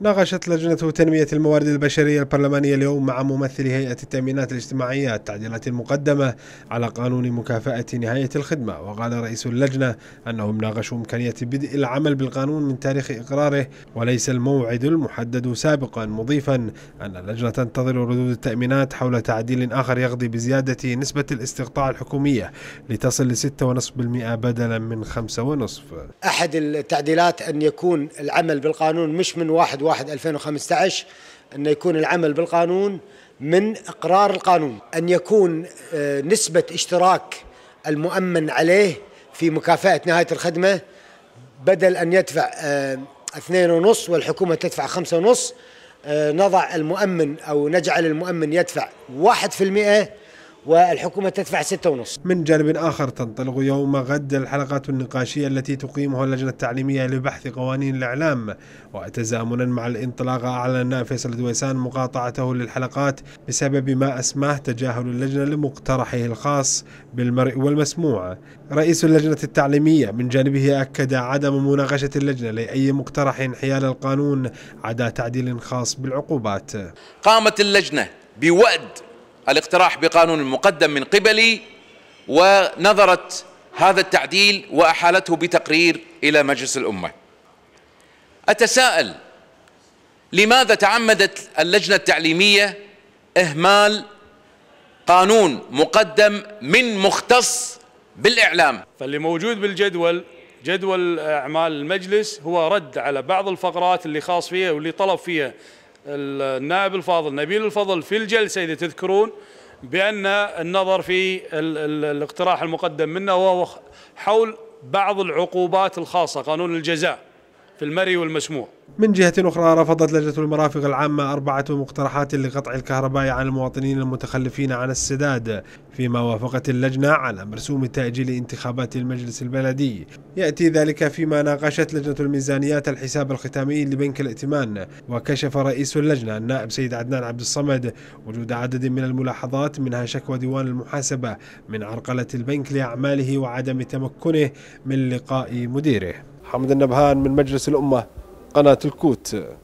ناقشت لجنة تنمية الموارد البشرية البرلمانية اليوم مع ممثل هيئة التأمينات الاجتماعية التعديلات المقدمة على قانون مكافأة نهاية الخدمة وقال رئيس اللجنة أنهم ناقشوا إمكانية بدء العمل بالقانون من تاريخ إقراره وليس الموعد المحدد سابقا مضيفا أن اللجنة تنتظر ردود التأمينات حول تعديل آخر يقضي بزيادة نسبة الاستقطاع الحكومية لتصل ل 6.5% بدلا من 5.5 أحد التعديلات أن يكون العمل بالقانون مش من واحد 1 2015 أن يكون العمل بالقانون من إقرار القانون أن يكون آه، نسبة اشتراك المؤمن عليه في مكافأة نهاية الخدمة بدل أن يدفع آه، اثنين ونص والحكومة تدفع خمسة ونص آه، نضع المؤمن أو نجعل المؤمن يدفع واحد في المئة والحكومة تدفع ونص من جانب آخر تنطلق يوم غد الحلقات النقاشية التي تقيمها اللجنة التعليمية لبحث قوانين الإعلام وتزامنا مع الانطلاق أعلن فيصل دويسان مقاطعته للحلقات بسبب ما أسماه تجاهل اللجنة لمقترحه الخاص بالمرء والمسموع رئيس اللجنة التعليمية من جانبه أكد عدم مناقشة اللجنة لأي مقترح حيال القانون عدا تعديل خاص بالعقوبات قامت اللجنة بوأد الاقتراح بقانون مقدم من قبلي ونظرت هذا التعديل وأحالته بتقرير إلى مجلس الأمة أتساءل لماذا تعمدت اللجنة التعليمية إهمال قانون مقدم من مختص بالإعلام فاللي موجود بالجدول جدول أعمال المجلس هو رد على بعض الفقرات اللي خاص فيها واللي طلب فيها النائب الفاضل نبيل الفضل في الجلسة إذا تذكرون بأن النظر في الاقتراح المقدم منه وهو حول بعض العقوبات الخاصة قانون الجزاء في المري والمسموع من جهة أخرى رفضت لجنة المرافق العامة أربعة مقترحات لقطع الكهرباء عن المواطنين المتخلفين عن السداد فيما وافقت اللجنة على مرسوم تأجيل انتخابات المجلس البلدي يأتي ذلك فيما ناقشت لجنة الميزانيات الحساب الختامي لبنك الائتمان وكشف رئيس اللجنة النائب سيد عدنان عبد الصمد وجود عدد من الملاحظات منها شكوى ديوان المحاسبة من عرقلة البنك لأعماله وعدم تمكنه من لقاء مديره حمد النبهان من مجلس الأمة قناة الكوت